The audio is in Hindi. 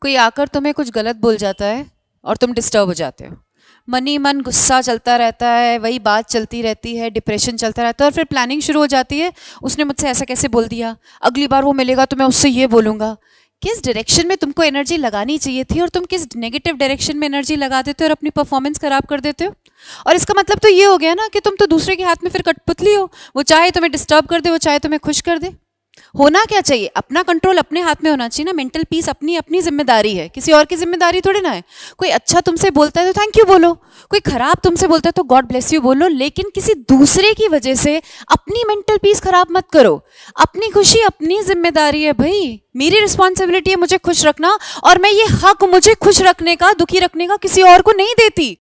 कोई आकर तुम्हें कुछ गलत बोल जाता है और तुम डिस्टर्ब हो जाते हो मन ही मन गुस्सा चलता रहता है वही बात चलती रहती है डिप्रेशन चलता रहता है और फिर प्लानिंग शुरू हो जाती है उसने मुझसे ऐसा कैसे बोल दिया अगली बार वो मिलेगा तो मैं उससे ये बोलूँगा किस डायरेक्शन में तुमको एनर्जी लगानी चाहिए थी और तुम किस नेगेटिव डायरेक्शन में एनर्जी लगा देते हो और अपनी परफॉर्मेंस ख़राब कर देते हो और इसका मतलब तो ये हो गया ना कि तुम तो दूसरे के हाथ में फिर कठपुतली हो वो चाहे तुम्हें डिस्टर्ब कर दे वो चाहे तुम्हें खुश कर दे होना क्या चाहिए अपना कंट्रोल अपने हाथ में होना चाहिए ना मेंटल पीस अपनी अपनी जिम्मेदारी है किसी और की जिम्मेदारी थोड़ी ना है कोई अच्छा तुमसे बोलता है तो थैंक यू बोलो कोई ख़राब तुमसे बोलता है तो गॉड ब्लेस यू बोलो लेकिन किसी दूसरे की वजह से अपनी मेंटल पीस ख़राब मत करो अपनी खुशी अपनी जिम्मेदारी है भाई मेरी रिस्पॉन्सिबिलिटी है मुझे खुश रखना और मैं ये हक मुझे खुश रखने का दुखी रखने का किसी और को नहीं देती